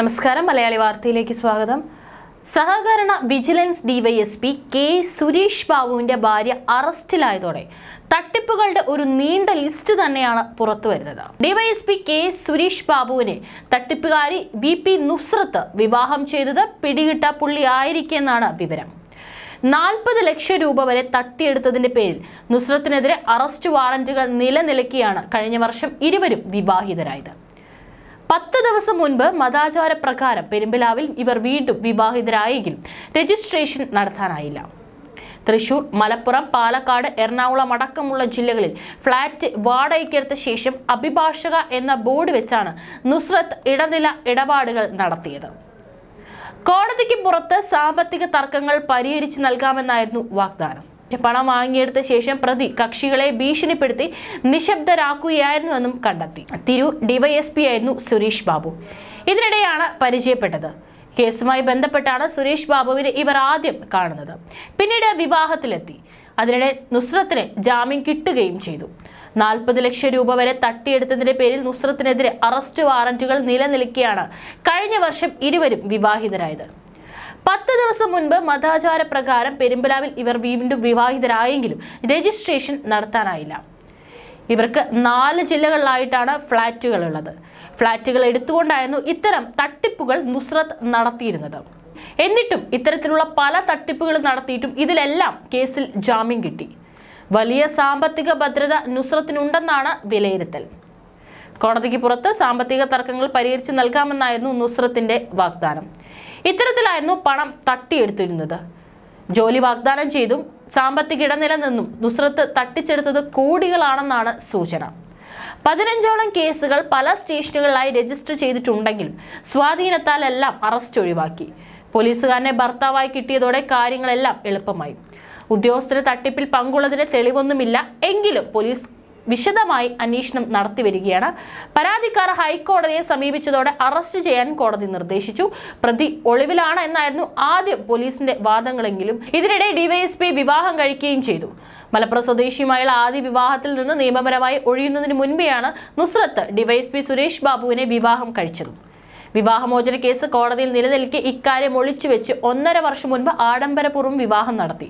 നമസ്കാരം മലയാളി വാർത്തയിലേക്ക് സ്വാഗതം സഹകരണ വിജിലൻസ് ഡിവൈഎസ്പി കെ സുരേഷ് ബാബുവിൻ്റെ ഭാര്യ അറസ്റ്റിലായതോടെ തട്ടിപ്പുകളുടെ ഒരു നീണ്ട ലിസ്റ്റ് തന്നെയാണ് പുറത്തു വരുന്നത് ഡിവൈഎസ്പി കെ സുരേഷ് ബാബുവിനെ തട്ടിപ്പുകാരി വി പി നുസ്രത്ത് വിവാഹം ചെയ്തത് പിടികിട്ട പുള്ളി വിവരം നാൽപ്പത് ലക്ഷം രൂപ വരെ തട്ടിയെടുത്തതിന്റെ പേരിൽ നുസ്രത്തിനെതിരെ അറസ്റ്റ് വാറന്റുകൾ നിലനിൽക്കുകയാണ് കഴിഞ്ഞ വർഷം ഇരുവരും വിവാഹിതരായത് പത്ത് ദിവസം മുൻപ് മതാചാര പ്രകാരം പെരുമ്പിലാവിൽ ഇവർ വീണ്ടും വിവാഹിതരായെങ്കിലും രജിസ്ട്രേഷൻ നടത്താനായില്ല തൃശൂർ മലപ്പുറം പാലക്കാട് എറണാകുളം അടക്കമുള്ള ജില്ലകളിൽ ഫ്ളാറ്റ് വാടകയ്ക്കെടുത്ത ശേഷം അഭിഭാഷക എന്ന ബോർഡ് വെച്ചാണ് നുസ്രത്ത് ഇടനില ഇടപാടുകൾ നടത്തിയത് കോടതിക്ക് പുറത്ത് സാമ്പത്തിക തർക്കങ്ങൾ പരിഹരിച്ചു നൽകാമെന്നായിരുന്നു വാഗ്ദാനം പണം വാങ്ങിയെടുത്ത ശേഷം പ്രതി കക്ഷികളെ ഭീഷണിപ്പെടുത്തി നിശബ്ദരാക്കുകയായിരുന്നുവെന്നും കണ്ടെത്തി തിരു ഡിവൈഎസ്പി ആയിരുന്നു സുരേഷ് ബാബു ഇതിനിടെയാണ് പരിചയപ്പെട്ടത് കേസുമായി ബന്ധപ്പെട്ടാണ് സുരേഷ് ബാബുവിനെ ഇവർ ആദ്യം കാണുന്നത് പിന്നീട് വിവാഹത്തിലെത്തി അതിനിടെ നുസ്രത്തിന് ജാമ്യം കിട്ടുകയും ചെയ്തു നാൽപ്പത് ലക്ഷം രൂപ വരെ തട്ടിയെടുത്തതിന്റെ പേരിൽ നുസ്രത്തിനെതിരെ അറസ്റ്റ് വാറന്റുകൾ നിലനിൽക്കുകയാണ് കഴിഞ്ഞ വർഷം ഇരുവരും വിവാഹിതരായത് പത്ത് ദിവസം മുൻപ് മതാചാര പ്രകാരം പെരുമ്പലാവിൽ ഇവർ വീണ്ടും വിവാഹിതരായെങ്കിലും രജിസ്ട്രേഷൻ നടത്താനായില്ല ഇവർക്ക് നാല് ജില്ലകളിലായിട്ടാണ് ഫ്ളാറ്റുകൾ ഉള്ളത് ഫ്ളാറ്റുകൾ എടുത്തുകൊണ്ടായിരുന്നു ഇത്തരം തട്ടിപ്പുകൾ നുസ്രത്ത് നടത്തിയിരുന്നത് എന്നിട്ടും ഇത്തരത്തിലുള്ള പല തട്ടിപ്പുകളും നടത്തിയിട്ടും ഇതിലെല്ലാം കേസിൽ ജാമ്യം കിട്ടി വലിയ സാമ്പത്തിക ഭദ്രത നുസ്രത്തിനുണ്ടെന്നാണ് വിലയിരുത്തൽ കോടതിക്ക് പുറത്ത് സാമ്പത്തിക തർക്കങ്ങൾ പരിഹരിച്ച് നൽകാമെന്നായിരുന്നു നുസ്രത്തിന്റെ വാഗ്ദാനം ഇത്തരത്തിലായിരുന്നു പണം തട്ടിയെടുത്തിരുന്നത് ജോലി വാഗ്ദാനം ചെയ്തും സാമ്പത്തിക ഇടനില നിന്നും നുസ്രത്ത് തട്ടിച്ചെടുത്തത് കോടികളാണെന്നാണ് സൂചന പതിനഞ്ചോളം കേസുകൾ പല സ്റ്റേഷനുകളിലായി രജിസ്റ്റർ ചെയ്തിട്ടുണ്ടെങ്കിലും സ്വാധീനത്താലെല്ലാം അറസ്റ്റ് ഒഴിവാക്കി പോലീസുകാരനെ ഭർത്താവായി കിട്ടിയതോടെ കാര്യങ്ങളെല്ലാം എളുപ്പമായി ഉദ്യോഗസ്ഥരെ തട്ടിപ്പിൽ പങ്കുള്ളതിന് തെളിവൊന്നുമില്ല എങ്കിലും പോലീസ് വിശദമായി അന്വേഷണം വരികയാണ് പരാതിക്കാർ ഹൈക്കോടതിയെ സമീപിച്ചതോടെ അറസ്റ്റ് ചെയ്യാൻ കോടതി നിർദ്ദേശിച്ചു പ്രതി ഒളിവിലാണ് എന്നായിരുന്നു ആദ്യം പോലീസിന്റെ വാദങ്ങളെങ്കിലും ഇതിനിടെ ഡിവൈഎസ്പി വിവാഹം കഴിക്കുകയും ചെയ്തു മലപ്പുറം സ്വദേശിയുമായുള്ള ആദ്യ വിവാഹത്തിൽ നിന്ന് നിയമപരമായി ഒഴിയുന്നതിന് മുൻപെയാണ് നുസ്രത്ത് ഡിവൈഎസ്പി സുരേഷ് ബാബുവിനെ വിവാഹം കഴിച്ചത് വിവാഹമോചന കേസ് കോടതിയിൽ നിലനിൽക്കെ ഇക്കാര്യം ഒളിച്ചുവെച്ച് ഒന്നര വർഷം മുൻപ് ആഡംബരപൂർവ്വം വിവാഹം നടത്തി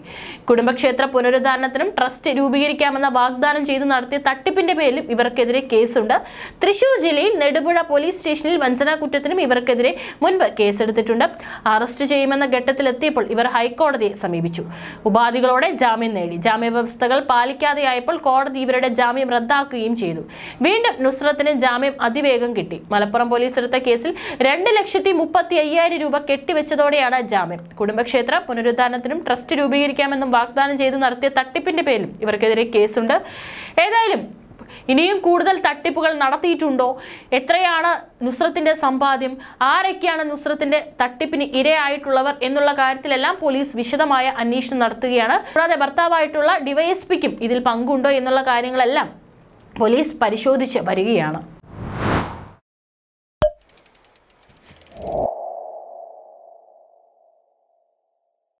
കുടുംബക്ഷേത്ര പുനരുദ്ധാരണത്തിനും ട്രസ്റ്റ് രൂപീകരിക്കാമെന്ന വാഗ്ദാനം ചെയ്ത് നടത്തിയ തട്ടിപ്പിന്റെ പേരിലും ഇവർക്കെതിരെ കേസുണ്ട് തൃശൂർ ജില്ലയിൽ നെടുപുഴ പോലീസ് സ്റ്റേഷനിൽ വഞ്ചനാ കുറ്റത്തിനും ഇവർക്കെതിരെ മുൻപ് കേസെടുത്തിട്ടുണ്ട് അറസ്റ്റ് ചെയ്യുമെന്ന ഘട്ടത്തിലെത്തിയപ്പോൾ ഇവർ ഹൈക്കോടതിയെ സമീപിച്ചു ഉപാധികളോടെ ജാമ്യം നേടി ജാമ്യ വ്യവസ്ഥകൾ പാലിക്കാതെയായപ്പോൾ കോടതി ഇവരുടെ ജാമ്യം റദ്ദാക്കുകയും ചെയ്തു വീണ്ടും നുസ്രത്തിന് ജാമ്യം അതിവേഗം കിട്ടി മലപ്പുറം പോലീസ് എടുത്ത കേസിൽ രണ്ട് ലക്ഷത്തി മുപ്പത്തി അയ്യായിരം രൂപ കെട്ടിവെച്ചതോടെയാണ് ജാമ്യം കുടുംബക്ഷേത്ര പുനരുദ്ധാരണത്തിനും ട്രസ്റ്റ് രൂപീകരിക്കാമെന്നും വാഗ്ദാനം ചെയ്ത് നടത്തിയ തട്ടിപ്പിന്റെ പേരിലും ഇവർക്കെതിരെ കേസുണ്ട് ഏതായാലും ഇനിയും കൂടുതൽ തട്ടിപ്പുകൾ നടത്തിയിട്ടുണ്ടോ എത്രയാണ് നുസ്രത്തിൻ്റെ സമ്പാദ്യം ആരൊക്കെയാണ് നുസ്രത്തിൻ്റെ തട്ടിപ്പിന് ഇരയായിട്ടുള്ളവർ എന്നുള്ള കാര്യത്തിലെല്ലാം പോലീസ് വിശദമായ അന്വേഷണം നടത്തുകയാണ് കൂടാതെ ഭർത്താവായിട്ടുള്ള ഡിവൈഎസ്പിക്കും ഇതിൽ പങ്കുണ്ടോ എന്നുള്ള കാര്യങ്ങളെല്ലാം പോലീസ് പരിശോധിച്ച് വരികയാണ്